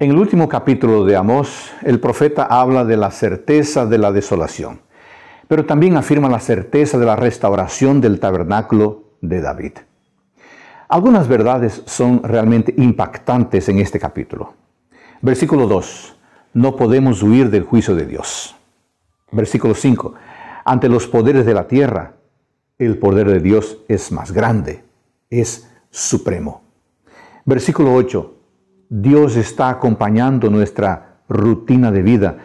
En el último capítulo de Amós, el profeta habla de la certeza de la desolación, pero también afirma la certeza de la restauración del tabernáculo de David. Algunas verdades son realmente impactantes en este capítulo. Versículo 2. No podemos huir del juicio de Dios. Versículo 5. Ante los poderes de la tierra, el poder de Dios es más grande, es supremo. Versículo 8 Dios está acompañando nuestra rutina de vida,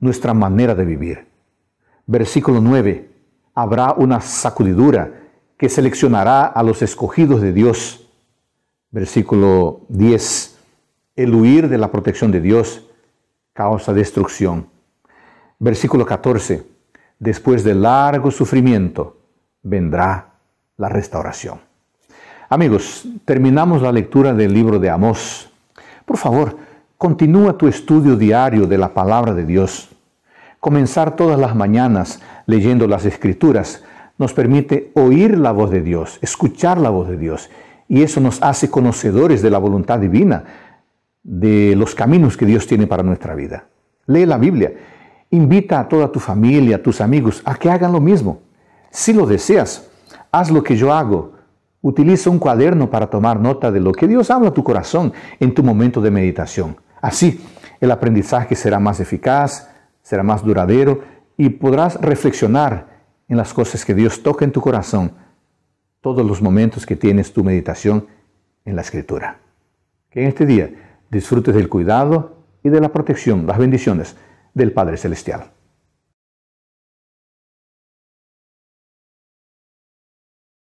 nuestra manera de vivir. Versículo 9. Habrá una sacudidura que seleccionará a los escogidos de Dios. Versículo 10. El huir de la protección de Dios causa destrucción. Versículo 14. Después de largo sufrimiento vendrá la restauración. Amigos, terminamos la lectura del libro de Amós por favor, continúa tu estudio diario de la palabra de Dios. Comenzar todas las mañanas leyendo las escrituras nos permite oír la voz de Dios, escuchar la voz de Dios, y eso nos hace conocedores de la voluntad divina, de los caminos que Dios tiene para nuestra vida. Lee la Biblia, invita a toda tu familia, a tus amigos, a que hagan lo mismo. Si lo deseas, haz lo que yo hago Utiliza un cuaderno para tomar nota de lo que Dios habla a tu corazón en tu momento de meditación. Así, el aprendizaje será más eficaz, será más duradero y podrás reflexionar en las cosas que Dios toca en tu corazón todos los momentos que tienes tu meditación en la escritura. Que en este día disfrutes del cuidado y de la protección, las bendiciones del Padre Celestial.